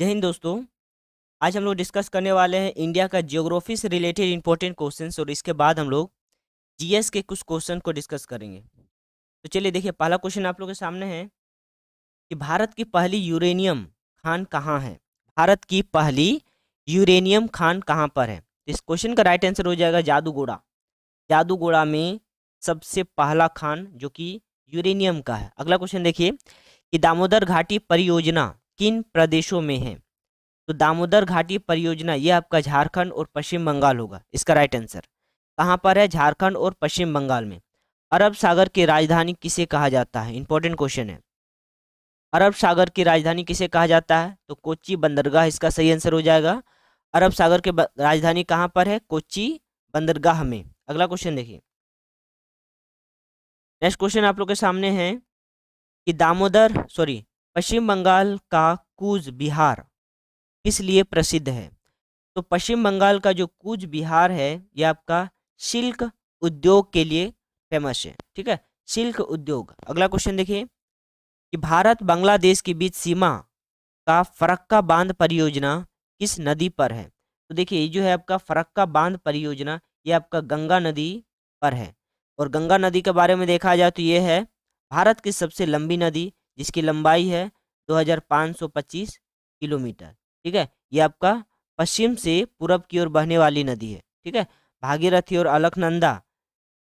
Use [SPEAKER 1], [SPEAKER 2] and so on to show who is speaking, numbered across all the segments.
[SPEAKER 1] जय हिंद दोस्तों आज हम लोग डिस्कस करने वाले हैं इंडिया का जियोग्राफी से रिलेटेड इंपॉर्टेंट क्वेश्चन और इसके बाद हम लोग जीएस के कुछ क्वेश्चन को डिस्कस करेंगे तो चलिए देखिए पहला क्वेश्चन आप लोगों के सामने है कि भारत की पहली यूरेनियम खान कहाँ है भारत की पहली यूरेनियम खान कहाँ पर है इस क्वेश्चन का राइट आंसर हो जाएगा जादूगोड़ा जादूगोड़ा में सबसे पहला खान जो कि यूरेनियम का है अगला क्वेश्चन देखिए कि दामोदर घाटी परियोजना किन प्रदेशों में है तो दामोदर घाटी परियोजना यह आपका झारखंड और पश्चिम बंगाल होगा इसका राइट आंसर कहाँ पर है झारखंड और पश्चिम बंगाल में अरब सागर की राजधानी किसे कहा जाता है इंपॉर्टेंट क्वेश्चन है अरब सागर की राजधानी किसे कहा जाता है तो कोची बंदरगाह इसका सही आंसर हो जाएगा अरब सागर के राजधानी कहाँ पर है कोची बंदरगाह में अगला क्वेश्चन देखिए नेक्स्ट क्वेश्चन आप लोग के सामने है कि दामोदर सॉरी पश्चिम बंगाल का कूच बिहार किस लिए प्रसिद्ध है तो पश्चिम बंगाल का जो कूच बिहार है यह आपका सिल्क उद्योग के लिए फेमस है ठीक है सिल्क उद्योग अगला क्वेश्चन देखिए कि भारत बांग्लादेश के बीच सीमा का फरक्का बांध परियोजना किस नदी पर है तो देखिए ये जो है आपका फरक्का बांध परियोजना ये आपका गंगा नदी पर है और गंगा नदी के बारे में देखा जाए तो ये है भारत की सबसे लंबी नदी जिसकी लंबाई है 2525 किलोमीटर ठीक है ये आपका पश्चिम से पूरब की ओर बहने वाली नदी है ठीक है भागीरथी और अलकनंदा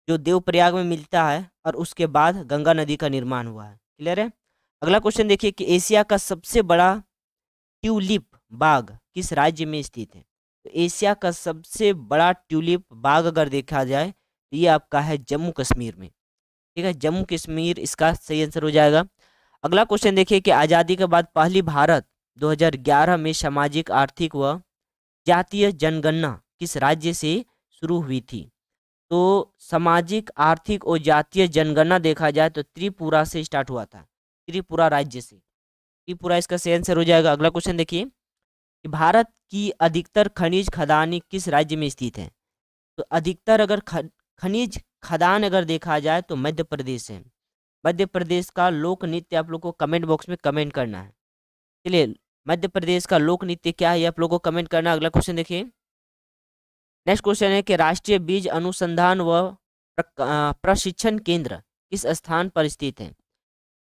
[SPEAKER 1] जो देवप्रयाग में मिलता है और उसके बाद गंगा नदी का निर्माण हुआ है क्लियर है अगला क्वेश्चन देखिए कि एशिया का सबसे बड़ा ट्यूलिप बाग किस राज्य में स्थित है तो एशिया का सबसे बड़ा ट्यूलिप बाग अगर देखा जाए तो ये आपका है जम्मू कश्मीर में ठीक है जम्मू कश्मीर इसका सही आंसर हो जाएगा अगला क्वेश्चन देखिए कि आज़ादी के बाद पहली भारत 2011 में सामाजिक आर्थिक व जातीय जनगणना किस राज्य से शुरू हुई थी तो सामाजिक आर्थिक और जातीय जनगणना देखा जाए तो त्रिपुरा से स्टार्ट हुआ था त्रिपुरा राज्य से त्रिपुरा इसका सही आंसर हो जाएगा अगला क्वेश्चन देखिए कि भारत की अधिकतर खनिज खदानी किस राज्य में स्थित है तो अधिकतर अगर खनिज खदान अगर देखा जाए तो मध्य प्रदेश है मध्य प्रदेश का लोक नृत्य आप लोग को कमेंट बॉक्स में कमेंट करना है चलिए मध्य प्रदेश का लोक नृत्य क्या है आप लोग को कमेंट करना अगला क्वेश्चन देखिए नेक्स्ट क्वेश्चन है कि राष्ट्रीय बीज अनुसंधान व प्रशिक्षण केंद्र किस स्थान पर स्थित है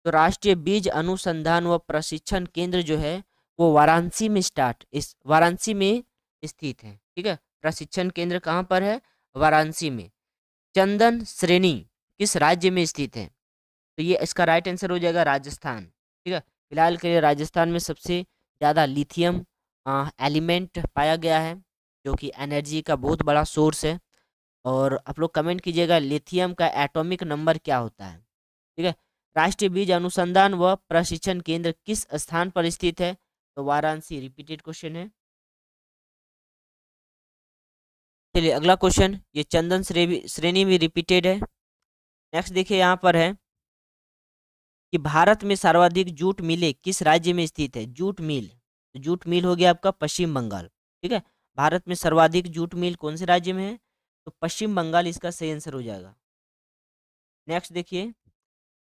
[SPEAKER 1] तो राष्ट्रीय बीज अनुसंधान व प्रशिक्षण केंद्र जो है वो वाराणसी में स्टार्ट इस वाराणसी में स्थित है ठीक है प्रशिक्षण केंद्र कहाँ पर है वाराणसी में चंदन श्रेणी किस राज्य में स्थित है तो ये इसका राइट आंसर हो जाएगा राजस्थान ठीक है फिलहाल के लिए राजस्थान में सबसे ज़्यादा लिथियम एलिमेंट पाया गया है जो कि एनर्जी का बहुत बड़ा सोर्स है और आप लोग कमेंट कीजिएगा लिथियम का एटॉमिक नंबर क्या होता है ठीक है राष्ट्रीय बीज अनुसंधान व प्रशिक्षण केंद्र किस स्थान पर स्थित है तो वाराणसी रिपीटेड क्वेश्चन है चलिए अगला क्वेश्चन ये चंदन श्रेणी में रिपीटेड है नेक्स्ट देखिए यहाँ पर है कि भारत में सर्वाधिक जूट मिले किस राज्य में स्थित है जूट मिल जूट मिल हो गया आपका पश्चिम बंगाल ठीक है भारत में सर्वाधिक जूट मिल कौन से राज्य में है तो पश्चिम बंगाल इसका सही आंसर हो जाएगा नेक्स्ट देखिए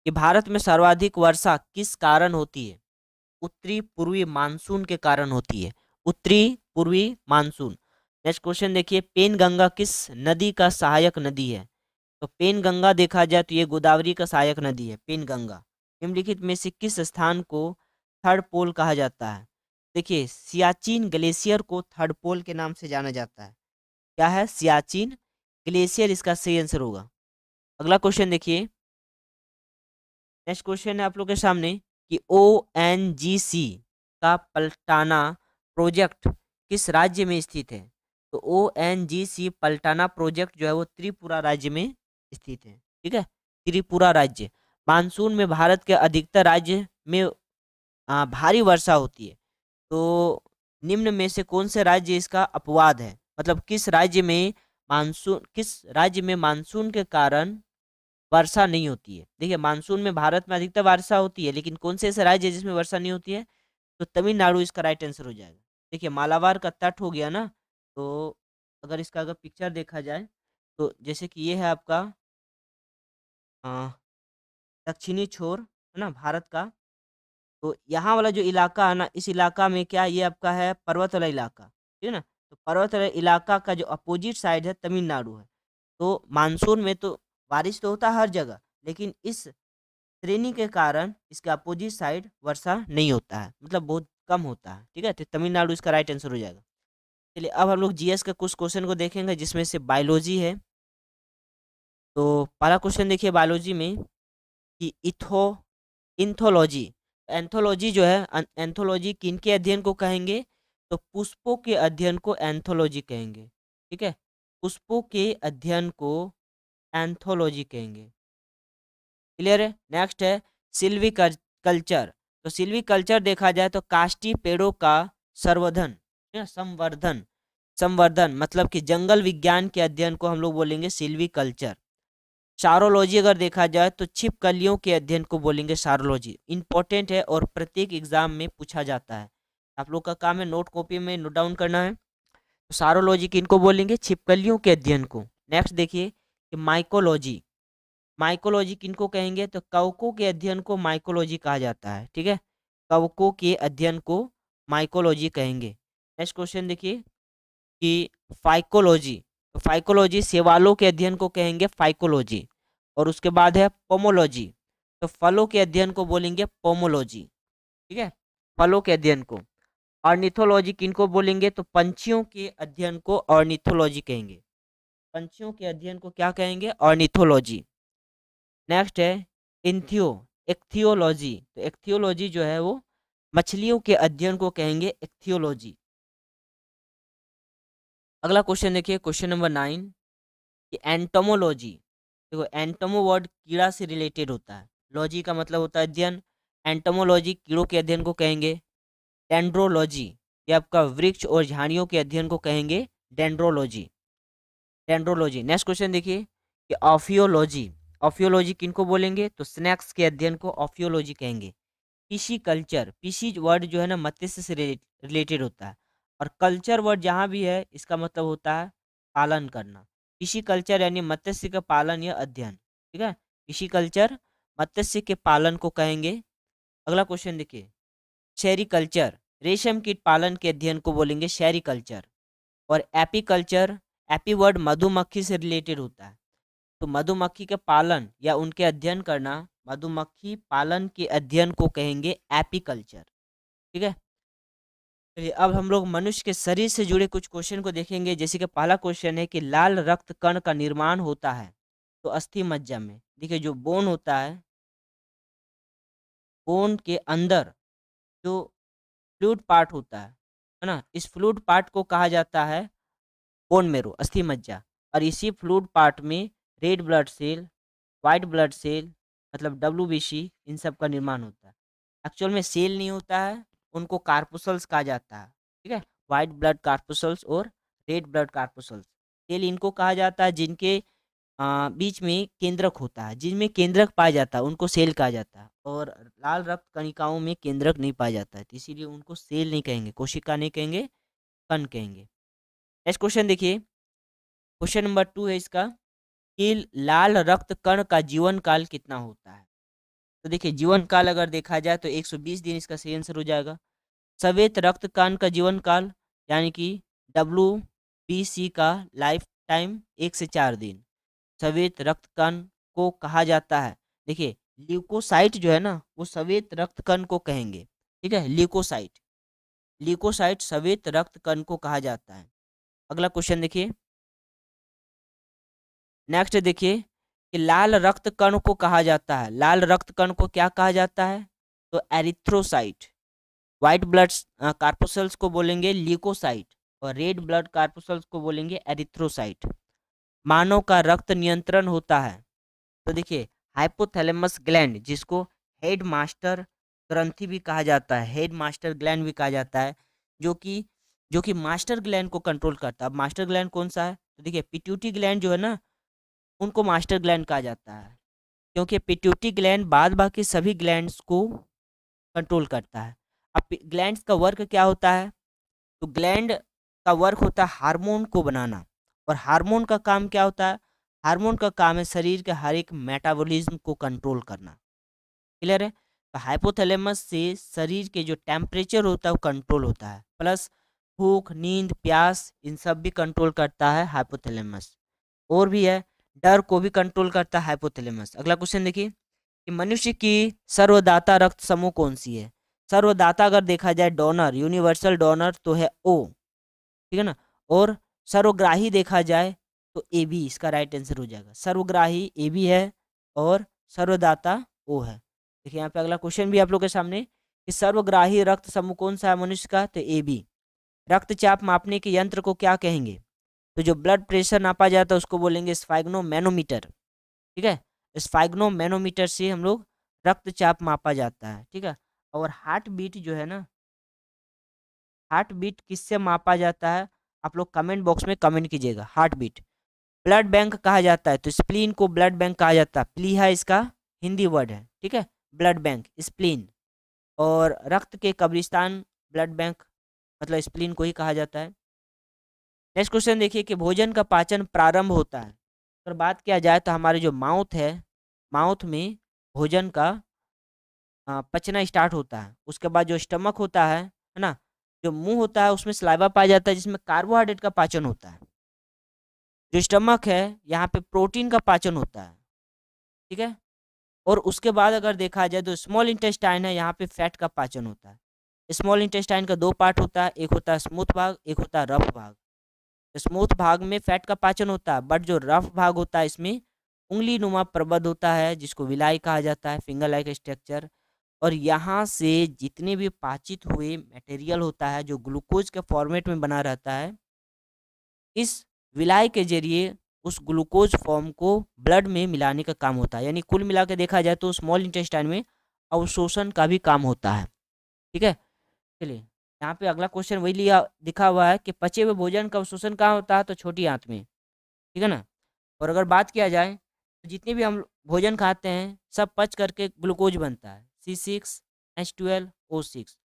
[SPEAKER 1] कि भारत में सर्वाधिक वर्षा किस कारण होती है उत्तरी पूर्वी मानसून के कारण होती है उत्तरी पूर्वी मानसून नेक्स्ट क्वेश्चन देखिए पेन गंगा किस नदी का सहायक नदी है तो पेन गंगा देखा जाए तो ये गोदावरी का सहायक नदी है पेन गंगा निम्नलिखित में से किस स्थान को थर्ड पोल कहा जाता है देखिए सियाचिन ग्लेशियर को थर्ड पोल के नाम से जाना जाता है क्या है सियाचिन ग्लेशियर इसका सही आंसर होगा अगला क्वेश्चन देखिए नेक्स्ट क्वेश्चन है आप लोग के सामने कि ओ एन जी सी का पलटाना प्रोजेक्ट किस राज्य में स्थित है तो ओ एन जी सी पलटाना प्रोजेक्ट जो है वो त्रिपुरा राज्य में स्थित है ठीक है त्रिपुरा राज्य मानसून में भारत के अधिकतर राज्य में भारी वर्षा होती है तो निम्न में से कौन से राज्य इसका अपवाद है मतलब किस राज्य में मानसून किस राज्य में मानसून के कारण वर्षा नहीं होती है देखिए मानसून में भारत में अधिकतर वर्षा होती है लेकिन कौन से ऐसे राज्य है जिसमें वर्षा नहीं होती है तो तमिलनाडु इसका राइट आंसर हो जाएगा देखिए मालावार का तट हो गया ना तो अगर इसका अगर पिक्चर देखा जाए तो जैसे कि ये है आपका दक्षिणी छोर है ना भारत का तो यहाँ वाला जो इलाका है ना इस इलाका में क्या ये आपका है पर्वत वाला इलाका ठीक है ना तो पर्वत वाला इलाका का जो अपोजिट साइड है तमिलनाडु है तो मानसून में तो बारिश तो होता है हर जगह लेकिन इस श्रेणी के कारण इसका अपोजिट साइड वर्षा नहीं होता है मतलब बहुत कम होता है ठीक है तो तमिलनाडु इसका राइट आंसर हो जाएगा चलिए अब हम लोग जीएस का कुछ क्वेश्चन को देखेंगे जिसमें से बायोलॉजी है तो पहला क्वेश्चन देखिए बायोलॉजी में कि इथो इंथोलॉजी एंथोलॉजी जो है एंथोलॉजी किन के अध्ययन को कहेंगे तो पुष्पों के अध्ययन को एंथोलॉजी कहेंगे ठीक है पुष्पों के अध्ययन को एंथोलॉजी कहेंगे क्लियर है नेक्स्ट है सिल्वी कल्चर तो सिल्वी कल्चर देखा जाए तो काष्टी पेड़ों का संवर्धन संवर्धन संवर्धन मतलब कि जंगल विज्ञान के अध्ययन को हम लोग बोलेंगे सिल्वी कल्चर सारोलॉजी अगर देखा जाए तो छिपकलियों के अध्ययन को बोलेंगे सारोलॉजी इंपॉर्टेंट है और प्रत्येक एग्जाम में पूछा जाता है आप लोग का काम है नोट कॉपी में नोट डाउन करना है तो सारोलॉजी को बोलेंगे छिपकलियों के अध्ययन को नेक्स्ट देखिए कि माइकोलॉजी माइकोलॉजी किनको कहेंगे तो कवकों के अध्ययन को माइकोलॉजी कहा जाता है ठीक है कवकों के अध्ययन को माइकोलॉजी कहेंगे नेक्स्ट क्वेश्चन देखिए कि फाइकोलॉजी तो फाइकोलॉजी सेवालों के अध्ययन को कहेंगे फाइकोलॉजी और उसके बाद है पोमोलॉजी तो फलों के अध्ययन को बोलेंगे पोमोलॉजी ठीक है फलों के अध्ययन को ऑर्निथोलॉजी किन को बोलेंगे तो पंछियों के अध्ययन को ऑर्निथोलॉजी कहेंगे पंछियों के अध्ययन को क्या कहेंगे ऑर्निथोलॉजी नेक्स्ट है इंथियो एक्थियोलॉजी तो एक्थियोलॉजी जो है वो मछलियों के अध्ययन को कहेंगे एक्थियोलॉजी अगला क्वेश्चन देखिए क्वेश्चन नंबर नाइन कि एंटोमोलॉजी देखो एंटोमो वर्ड कीड़ा से रिलेटेड होता है लॉजी का मतलब होता है अध्ययन एंटोमोलॉजी कीड़ों के अध्ययन को कहेंगे डेंड्रोलॉजी ये आपका वृक्ष और झाड़ियों के अध्ययन को कहेंगे डेंड्रोलॉजी डेंड्रोलॉजी नेक्स्ट क्वेश्चन देखिए कि ऑफियोलॉजी ऑफियोलॉजी किनको बोलेंगे तो स्नैक्स के अध्ययन को ऑफियोलॉजी कहेंगे पीसी कल्चर पीसी वर्ड जो है ना मत्स्य से रिलेटेड होता है और कल्चर वर्ड जहाँ भी है इसका मतलब होता है पालन करना इसी कल्चर यानी मत्स्य का पालन या अध्ययन ठीक है इसी कल्चर मत्स्य के पालन को कहेंगे अगला क्वेश्चन देखिए शहरी कल्चर रेशम कीट पालन के अध्ययन को बोलेंगे शहरी कल्चर और एपी कल्चर एपी वर्ड मधुमक्खी से रिलेटेड होता है तो मधुमक्खी के पालन या उनके अध्ययन करना मधुमक्खी पालन के अध्ययन को कहेंगे एपी कल्चर ठीक है चलिए अब हम लोग मनुष्य के शरीर से जुड़े कुछ क्वेश्चन को देखेंगे जैसे कि पहला क्वेश्चन है कि लाल रक्त कण का निर्माण होता है तो अस्थि मज्जा में देखिए जो बोन होता है बोन के अंदर जो फ्लूड पार्ट होता है है ना इस फ्लूड पार्ट को कहा जाता है बोन मेरो अस्थि मज्जा और इसी फ्लूड पार्ट में red blood cell white blood cell मतलब डब्ल्यू इन सब का निर्माण होता है एक्चुअल में सेल नहीं होता है उनको कार्पोसल्स कहा जाता है ठीक है व्हाइट ब्लड कार्पोसल्स और रेड ब्लड कार्पोसल्स सेल इनको कहा जाता है जिनके आ, बीच में केंद्रक होता है जिनमें केंद्रक पाया जाता है उनको सेल कहा जाता है और लाल रक्त कणिकाओं में केंद्रक नहीं पाया जाता है तो इसीलिए उनको सेल नहीं कहेंगे कोशिका नहीं कहेंगे कण कहेंगे नेक्स्ट क्वेश्चन देखिए क्वेश्चन नंबर टू है इसका कि लाल रक्त कण का जीवन काल कितना होता है तो देखिए जीवन काल अगर देखा जाए तो 120 दिन इसका सही आंसर हो जाएगा सवेत रक्त कान का जीवन काल यानी कि डब्लू पी सी का लाइफ टाइम एक से चार दिन सवेत रक्त कान को कहा जाता है देखिए ल्यूकोसाइट जो है ना वो सवेत रक्त कण को कहेंगे ठीक है ल्यूकोसाइट लिकोसाइट सवेत रक्त कण को कहा जाता है अगला क्वेश्चन देखिए नेक्स्ट देखिए कि लाल रक्त कण को कहा जाता है लाल रक्त कण को क्या कहा जाता है तो एरिथ्रोसाइट व्हाइट ब्लड कार्पोसल्स को बोलेंगे लिकोसाइट और रेड ब्लड कार्पोसल्स को बोलेंगे एरिथ्रोसाइट मानव का रक्त नियंत्रण होता है तो देखिए हाइपोथैलेमस ग्लैंड जिसको हेड मास्टर ग्रंथि भी कहा जाता है हेड मास्टर ग्लैंड भी कहा जाता है जो कि जो कि मास्टर ग्लैंड को कंट्रोल करता है मास्टर ग्लैंड कौन सा है तो देखिए पिट्यूटी ग्लैंड जो है ना उनको मास्टर ग्लैंड कहा जाता है क्योंकि पिट्यूटी ग्लैंड बाद बाकी सभी ग्लैंड्स को कंट्रोल करता है अब ग्लैंड्स का वर्क क्या होता है तो ग्लैंड का वर्क होता है हार्मोन को बनाना और हार्मोन का काम क्या होता है हार्मोन का काम है शरीर के हर एक मेटाबॉलिज्म को कंट्रोल करना क्लियर है तो हाइपोथैलेमस से शरीर के जो टेम्परेचर होता है वो कंट्रोल होता है प्लस भूख नींद प्यास इन सब भी कंट्रोल करता है हाइपोथैलेमस और भी है डर को भी कंट्रोल करता है हाइपोथैलेमस अगला क्वेश्चन देखिए कि मनुष्य की सर्वदाता रक्त समूह कौन सी है सर्वदाता अगर देखा जाए डोनर यूनिवर्सल डोनर तो है ओ ठीक है ना और सर्वग्राही देखा जाए तो ए बी इसका राइट आंसर हो जाएगा सर्वग्राही ए बी है और सर्वदाता ओ है देखिए यहाँ पे अगला क्वेश्चन भी आप लोग के सामने कि सर्वग्राही रक्त समूह कौन सा है मनुष्य का तो ए बी रक्तचाप मापने के यंत्र को क्या कहेंगे तो जो ब्लड प्रेशर नापा जाता है उसको बोलेंगे स्फाइग्नोमैनोमीटर ठीक है स्फाइग्नोमैनोमीटर से हम लोग रक्तचाप मापा जाता है ठीक है और हार्ट बीट जो है ना हार्ट बीट किससे मापा जाता है आप लोग कमेंट बॉक्स में कमेंट कीजिएगा हार्ट बीट ब्लड बैंक कहा जाता है तो स्प्लीन को ब्लड बैंक कहा जाता है प्लीहा इसका हिंदी वर्ड है ठीक है ब्लड बैंक स्प्लीन और रक्त के कब्रिस्तान ब्लड बैंक मतलब स्प्लीन को ही कहा जाता है नेक्स्ट क्वेश्चन देखिए कि भोजन का पाचन प्रारंभ होता है अगर बात किया जाए तो हमारे जो माउथ है माउथ में भोजन का पचना स्टार्ट होता है उसके बाद जो स्टमक होता है है ना जो मुंह होता है उसमें सलाइवा पाया जाता है जिसमें कार्बोहाइड्रेट का पाचन होता है जो स्टमक है यहाँ पे प्रोटीन का पाचन होता है ठीक है और उसके बाद अगर देखा जाए तो स्मॉल इंटेस्टाइन है यहाँ पे फैट का पाचन होता है स्मॉल इंटेस्टाइन का दो पार्ट होता है एक होता है स्मूथ भाग एक होता है रफ भाग स्मूथ भाग में फैट का पाचन होता है बट जो रफ भाग होता है इसमें उंगली नुमा प्रबद्ध होता है जिसको विलाई कहा जाता है फिंगर लाइक स्ट्रक्चर और यहाँ से जितने भी पाचित हुए मटेरियल होता है जो ग्लूकोज के फॉर्मेट में बना रहता है इस विलाई के जरिए उस ग्लूकोज फॉर्म को ब्लड में मिलाने का काम होता है यानी कुल मिला के देखा जाए तो स्मॉल इंटेस्टाइन में अवशोषण का भी काम होता है ठीक है चलिए यहाँ पे अगला क्वेश्चन वही लिया दिखा हुआ है कि पचे हुए भोजन का अवशोषण कहाँ होता है तो छोटी आंत में ठीक है ना और अगर बात किया जाए तो जितने भी हम भोजन खाते हैं सब पच करके ग्लूकोज बनता है C six H twelve O six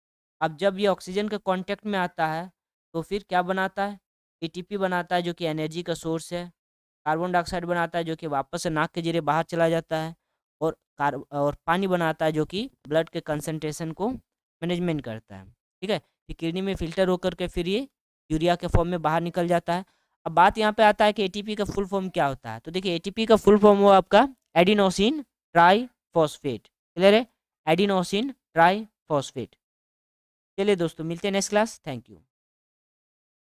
[SPEAKER 1] अब जब ये ऑक्सीजन के कांटेक्ट में आता है तो फिर क्या बनाता है एटीपी बनाता है जो कि एनर्जी का सोर्स है कार्बन डाइऑक्साइड बनाता है जो कि वापस से नाक के जरिए बाहर चला जाता है और कार और पानी बनाता है जो कि ब्लड के कंसनट्रेशन को मैनेजमेंट करता है ठीक है ये किडनी में फिल्टर होकर के फिर ये यूरिया के फॉर्म में बाहर निकल जाता है अब बात यहाँ पे आता है कि एटीपी का फुल फॉर्म क्या होता है तो देखिए एटीपी का फुल फॉर्म हुआ आपका एडिनोसिन ट्राई फॉस्फेट क्लियर है एडिनोसिन ट्राई फॉस्फेट चलिए दोस्तों मिलते हैं नेक्स्ट क्लास थैंक यू